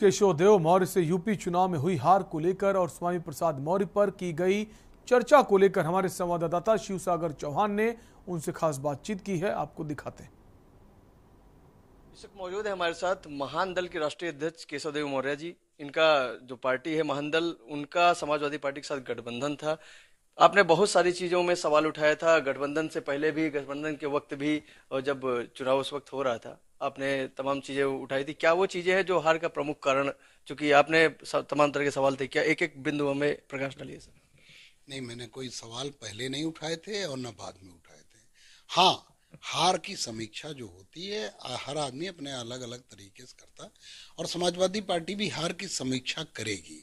केशवदेव मौर्य से यूपी चुनाव में हुई हार को लेकर और स्वामी प्रसाद मौर्य पर की गई चर्चा को लेकर हमारे संवाददाता शिव सागर चौहान ने उनसे खास बातचीत की है आपको दिखाते हैं मौजूद है हमारे साथ महान दल के राष्ट्रीय अध्यक्ष केशवदेव मौर्य जी इनका जो पार्टी है महान दल उनका समाजवादी पार्टी के साथ गठबंधन था आपने बहुत सारी चीज़ों में सवाल उठाया था गठबंधन से पहले भी गठबंधन के वक्त भी और जब चुनाव उस वक्त हो रहा था आपने तमाम चीज़ें उठाई थी क्या वो चीज़ें हैं जो हार का प्रमुख कारण चूंकि आपने तमाम तरह के सवाल थे क्या एक एक बिंदु हमें प्रकाश डालिए सर नहीं मैंने कोई सवाल पहले नहीं उठाए थे और न बाद में उठाए थे हाँ हार की समीक्षा जो होती है हर आदमी अपने अलग अलग तरीके से करता और समाजवादी पार्टी भी हार की समीक्षा करेगी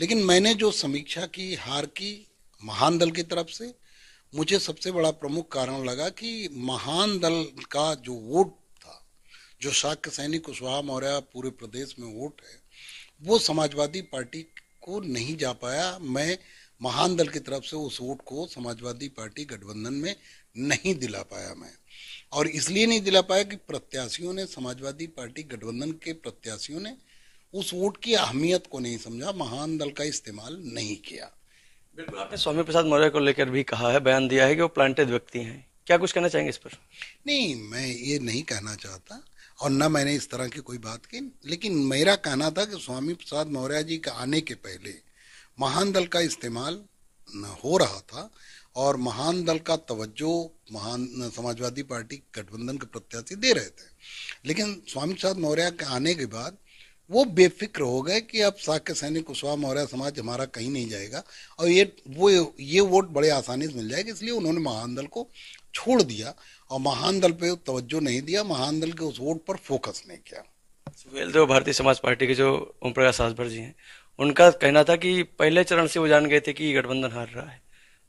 लेकिन मैंने जो समीक्षा की हार की महान दल की तरफ से मुझे सबसे बड़ा प्रमुख कारण लगा कि महान दल का जो वोट था जो शाक्य सैनी कुशवाहा मौर्य पूरे प्रदेश में वोट है वो समाजवादी पार्टी को नहीं जा पाया मैं महान दल की तरफ से उस वोट को समाजवादी पार्टी गठबंधन में नहीं दिला पाया मैं और इसलिए नहीं दिला पाया कि प्रत्याशियों ने समाजवादी पार्टी गठबंधन के प्रत्याशियों ने उस वोट की अहमियत को नहीं समझा महान दल का इस्तेमाल नहीं किया बिल्कुल आपने स्वामी प्रसाद मौर्य को लेकर भी कहा है बयान दिया है कि वो प्लांटेड व्यक्ति हैं क्या कुछ कहना चाहेंगे इस पर नहीं मैं ये नहीं कहना चाहता और ना मैंने इस तरह की कोई बात की लेकिन मेरा कहना था कि स्वामी प्रसाद मौर्य जी के आने के पहले महान दल का इस्तेमाल हो रहा था और महान दल का तवज्जो महान समाजवादी पार्टी गठबंधन के प्रत्याशी दे रहे थे लेकिन स्वामी प्रसाद मौर्य के आने के बाद वो बेफिक्र हो गए कि अब शाक्य सैनिक कुशवाहा मौर्य समाज हमारा कहीं नहीं जाएगा और ये वो ये वोट बड़े आसानी से मिल जाएगा इसलिए उन्होंने महान दल को छोड़ दिया और महान दल पर तवज्जो नहीं दिया महान दल के उस वोट पर फोकस नहीं किया सुहेल देव भारतीय समाज पार्टी के जो ओम प्रकाश सासभर जी हैं उनका कहना था कि पहले चरण से वो जान गए थे कि गठबंधन हार रहा है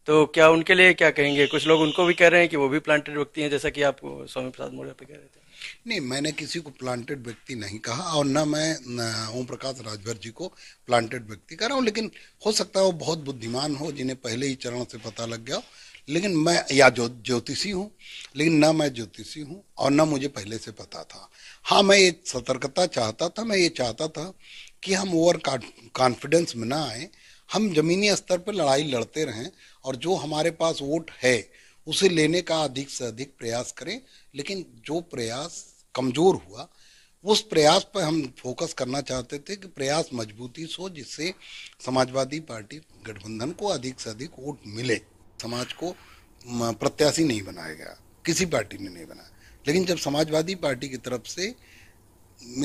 तो क्या उनके लिए क्या कहेंगे कुछ लोग उनको भी कह रहे हैं कि वो भी प्लांटेड व्यक्ति हैं जैसा कि आप स्वामी प्रसाद मौर्य पर कह रहे थे नहीं मैंने किसी को प्लांटेड व्यक्ति नहीं कहा और ना मैं ओम प्रकाश राजभर जी को प्लांटेड व्यक्ति कह रहा हूँ लेकिन हो सकता है वो बहुत बुद्धिमान हो जिन्हें पहले ही चरण से पता लग गया लेकिन मैं या जो ज्योतिषी हूँ लेकिन ना मैं ज्योतिषी हूँ और ना मुझे पहले से पता था हाँ मैं ये सतर्कता चाहता था मैं ये चाहता था कि हम ओवर कॉन्फिडेंस में ना आए हम ज़मीनी स्तर पर लड़ाई लड़ते रहें और जो हमारे पास वोट है उसे लेने का अधिक से अधिक प्रयास करें लेकिन जो प्रयास कमज़ोर हुआ उस प्रयास पर हम फोकस करना चाहते थे कि प्रयास मजबूती से हो जिससे समाजवादी पार्टी गठबंधन को अधिक से अधिक वोट मिले समाज को प्रत्याशी नहीं बनाया गया किसी पार्टी ने नहीं बनाया लेकिन जब समाजवादी पार्टी की तरफ से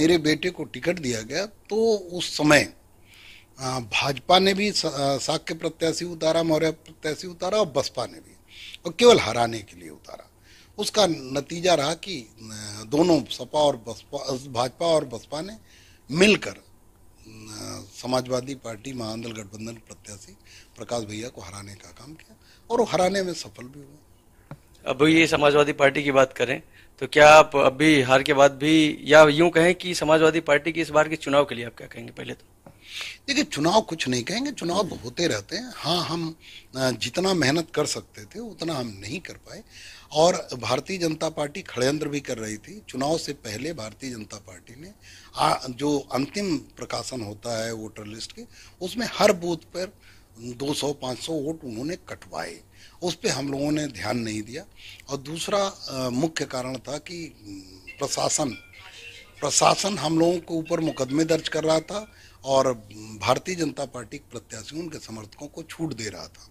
मेरे बेटे को टिकट दिया गया तो उस समय भाजपा ने भी के प्रत्याशी उतारा मौर्य प्रत्याशी उतारा और बसपा ने भी और केवल हराने के लिए उतारा उसका नतीजा रहा कि दोनों सपा और बसपा भाजपा और बसपा ने मिलकर समाजवादी पार्टी महादल गठबंधन प्रत्याशी प्रकाश भैया को हराने का काम किया और वो हराने में सफल भी हुए अब ये समाजवादी पार्टी की बात करें तो क्या आप अभी हार के बाद भी या यूं कहें कि समाजवादी पार्टी की इस बार के चुनाव के लिए आप क्या कहेंगे पहले तो देखिए चुनाव कुछ नहीं कहेंगे चुनाव होते रहते हैं हाँ हम जितना मेहनत कर सकते थे उतना हम नहीं कर पाए और भारतीय जनता पार्टी खड़यंत्र भी कर रही थी चुनाव से पहले भारतीय जनता पार्टी ने आ, जो अंतिम प्रकाशन होता है वोटर लिस्ट के उसमें हर बूथ पर 200-500 वोट उन्होंने कटवाए उस पर हम लोगों ने ध्यान नहीं दिया और दूसरा आ, मुख्य कारण था कि प्रशासन प्रशासन हम लोगों के ऊपर मुकदमे दर्ज कर रहा था और भारतीय जनता पार्टी के प्रत्याशियों उनके समर्थकों को छूट दे रहा था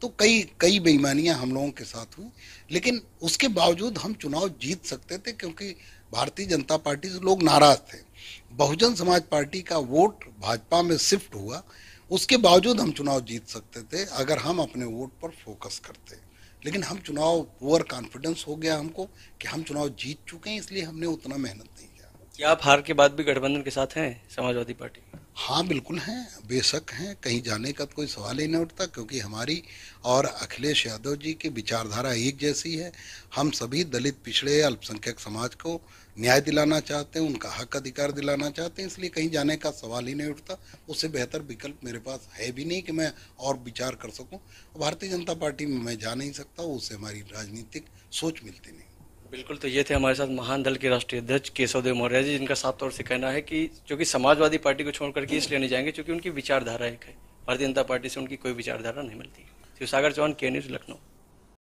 तो कई कई बेईमानियां हम लोगों के साथ हुई लेकिन उसके बावजूद हम चुनाव जीत सकते थे क्योंकि भारतीय जनता पार्टी से लोग नाराज थे बहुजन समाज पार्टी का वोट भाजपा में शिफ्ट हुआ उसके बावजूद हम चुनाव जीत सकते थे अगर हम अपने वोट पर फोकस करते लेकिन हम चुनाव ओवर कॉन्फिडेंस हो गया हमको कि हम चुनाव जीत चुके हैं इसलिए हमने उतना मेहनत नहीं क्या आप हार के बाद भी गठबंधन के साथ हैं समाजवादी पार्टी हाँ बिल्कुल हैं बेशक हैं कहीं जाने का तो कोई सवाल ही नहीं उठता क्योंकि हमारी और अखिलेश यादव जी की विचारधारा एक जैसी है हम सभी दलित पिछड़े अल्पसंख्यक समाज को न्याय दिलाना चाहते हैं उनका हक अधिकार दिलाना चाहते हैं इसलिए कहीं जाने का सवाल ही नहीं उठता उससे बेहतर विकल्प मेरे पास है भी नहीं कि मैं और विचार कर सकूँ भारतीय जनता पार्टी में मैं जा नहीं सकता उससे हमारी राजनीतिक सोच मिलती नहीं बिल्कुल तो ये थे हमारे साथ महान दल के राष्ट्रीय अध्यक्ष केशवदेव मौर्य जी जिनका साफ तौर से कहना है कि चूंकि समाजवादी पार्टी को छोड़कर के इसलिए नहीं जाएंगे चूंकि उनकी विचारधारा एक है भारतीय जनता पार्टी से उनकी कोई विचारधारा नहीं मिलती शिवसागर चौहान के न्यूज लखनऊ